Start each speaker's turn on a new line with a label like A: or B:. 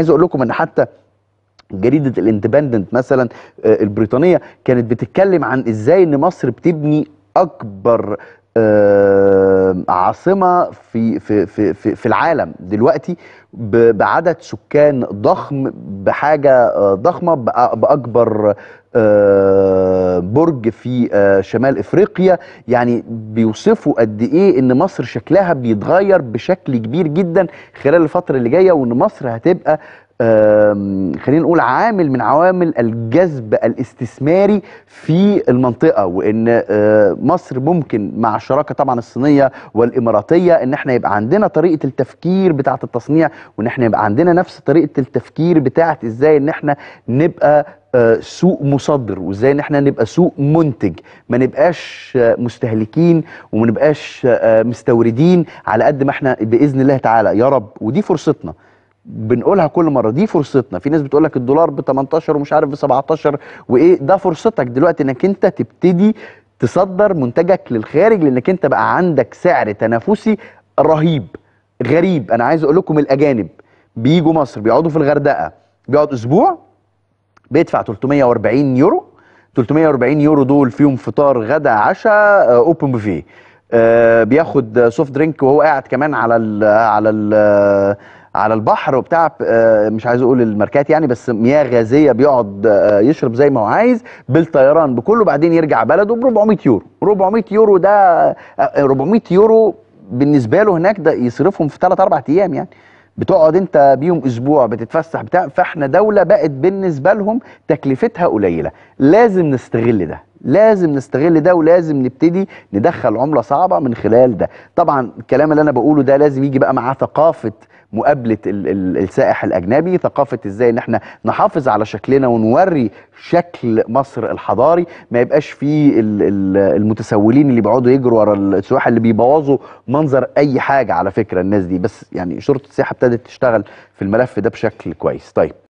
A: عايز اقول لكم ان حتى جريده الاندبندنت مثلا آه، البريطانيه كانت بتتكلم عن ازاي ان مصر بتبني اكبر عاصمه في في في في, العالم دلوقتي بعدد سكان ضخم بحاجه آه، ضخمه آه، باكبر برج في آه، شمال افريقيا يعني بيوصفوا قد ايه ان مصر شكلها بيتغير بشكل كبير جدا خلال الفتره اللي جايه وان مصر هتبقى خلينا نقول عامل من عوامل الجذب الاستثماري في المنطقه وان آه، مصر ممكن مع الشراكه طبعا الصينيه والاماراتيه ان احنا يبقى عندنا طريقه التفكير بتاعه التصنيع وان احنا يبقى عندنا نفس طريقه التفكير بتاعه ازاي ان احنا نبقى آه، سوق مصدر وازاي ان احنا نبقى سوق منتج ما نبقاش آه، مستهلكين وما نبقاش مستوردين على قد ما احنا باذن الله تعالى يا رب ودي فرصتنا بنقولها كل مره دي فرصتنا في ناس بتقول لك الدولار ب 18 ومش عارف ب 17 وايه ده فرصتك دلوقتي انك انت تبتدي تصدر منتجك للخارج لانك انت بقى عندك سعر تنافسي رهيب غريب انا عايز اقول لكم الاجانب بيجوا مصر بيقعدوا في الغردقه بيقعد اسبوع بيدفع 340 يورو 340 يورو دول فيهم فطار غدا عشاء اوبن بوفيه بياخد سوفت درينك وهو قاعد كمان على ال على ال على البحر وبتاع آه، مش عايز اقول الماركات يعني بس مياه غازيه بيقعد آه، يشرب زي ما هو عايز بالطيران بكله بعدين يرجع بلده ب 400 يورو 400 يورو ده 400 آه، يورو بالنسبه له هناك ده يصرفهم في 3 4 ايام يعني بتقعد انت بيهم اسبوع بتتفسح بتاع فاحنا دوله بقت بالنسبه لهم تكلفتها قليله لازم نستغل ده لازم نستغل ده ولازم نبتدي ندخل عمله صعبه من خلال ده طبعا الكلام اللي انا بقوله ده لازم يجي بقى معاه ثقافه مقابله السائح الاجنبي ثقافه ازاي ان احنا نحافظ على شكلنا ونوري شكل مصر الحضاري ما يبقاش فيه المتسولين اللي بيقعدوا يجروا ورا السواح اللي بيبوظوا منظر اي حاجه على فكره الناس دي بس يعني شرطه السياحه ابتدت تشتغل في الملف ده بشكل كويس طيب